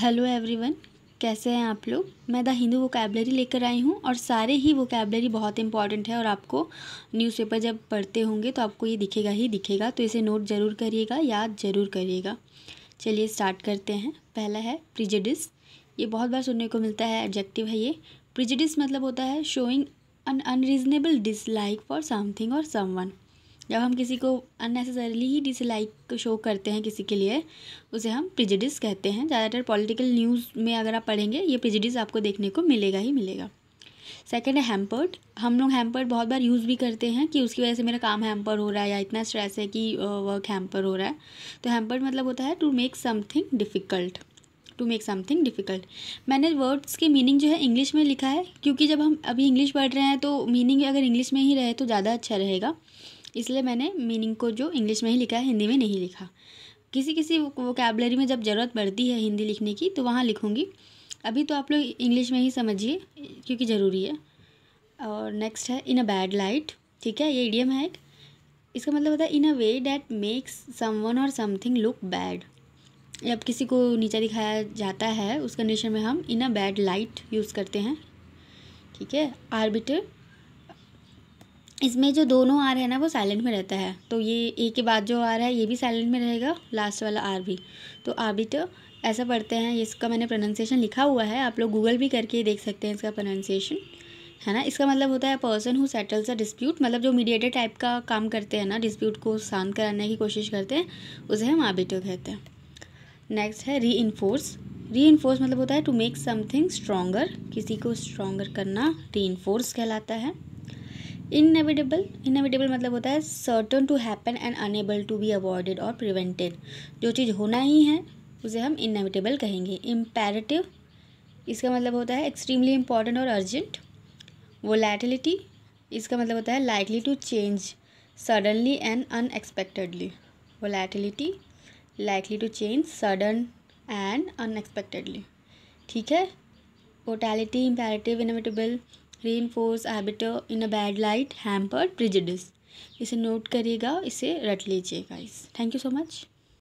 hello everyone कैसे हैं आप लोग मैं द हिंदू वोकेबलरी लेकर आई हूँ और सारे ही वोकेबलरी बहुत इंपॉर्टेंट है और आपको न्यूज़पेपर जब पढ़ते होंगे तो आपको ये दिखेगा ही दिखेगा तो इसे नोट ज़रूर करिएगा याद ज़रूर करिएगा चलिए स्टार्ट करते हैं पहला है प्रिजडिस ये बहुत बार सुनने को मिलता है एडजेक्टिव है ये प्रिजडिस मतलब होता है showing un unreasonable dislike for something और समवन जब हम किसी को अननेसेसरीली ही डिसलाइक शो करते हैं किसी के लिए उसे हम प्रिजिडिस कहते हैं ज़्यादातर पॉलिटिकल न्यूज़ में अगर आप पढ़ेंगे ये प्रिजिडिस आपको देखने को मिलेगा ही मिलेगा सेकेंड है हेम्पर्ड हम लोग हेम्पर्ड बहुत बार यूज़ भी करते हैं कि उसकी वजह से मेरा काम हैम्पर हो रहा है या इतना स्ट्रेस है कि वर्क हैम्पर हो रहा है तो हेम्पर्ड मतलब होता है to make something difficult to make something difficult मैंने वर्ड्स के मीनिंग जो है इंग्लिश में लिखा है क्योंकि जब हम अभी इंग्लिश पढ़ रहे हैं तो मीनिंग अगर इंग्लिश में ही रहे तो ज़्यादा अच्छा रहेगा इसलिए मैंने मीनिंग को जो इंग्लिश में ही लिखा है हिंदी में नहीं लिखा किसी किसी वोकेबलरी में जब ज़रूरत पड़ती है हिंदी लिखने की तो वहाँ लिखूँगी अभी तो आप लोग इंग्लिश में ही समझिए क्योंकि ज़रूरी है और नेक्स्ट है इन अ बैड लाइट ठीक है ये इडियम है एक इसका मतलब होता है in a way that makes someone और समथिंग लुक बैड जब किसी को नीचा दिखाया जाता है उस कंडीशन में हम in a bad light use करते हैं ठीक है आर्बिटर इसमें जो दोनों आर है ना वो साइलेंट में रहता है तो ये ए के बाद जो आर है ये भी साइलेंट में रहेगा लास्ट वाला आर भी तो आबिट तो ऐसा पढ़ते हैं इसका मैंने प्रोनाउंसिएशन लिखा हुआ है आप लोग गूगल भी करके देख सकते हैं इसका प्रोनाउंसिएशन है ना इसका मतलब होता है person who settles a dispute मतलब जो मीडिएटर टाइप का काम करते हैं ना डिस्प्यूट को शांत कराने की कोशिश करते हैं उसे हम आबिट कहते हैं नेक्स्ट है री इन्फोर्स री इन्फोर्स मतलब होता है टू मेक समथिंग स्ट्रोंगर किसी को स्ट्रोंगर करना री इन्फोर्स कहलाता है इनएविटेबल इनएविटेबल मतलब होता है certain to happen and unable to be avoided और प्रिवेंटेड जो चीज़ होना ही है उसे हम इनएविटेबल कहेंगे इम्पेरेटिव इसका मतलब होता है एक्सट्रीमली इम्पॉर्टेंट और अर्जेंट वोलेटिलिटी इसका मतलब होता है likely to change suddenly and unexpectedly volatility likely to change sudden and unexpectedly ठीक है volatility imperative inevitable reinforce abet in a bad light hamper prejudice इसे नोट करिएगा इसे रट लीजिएगा इस थैंक यू सो मच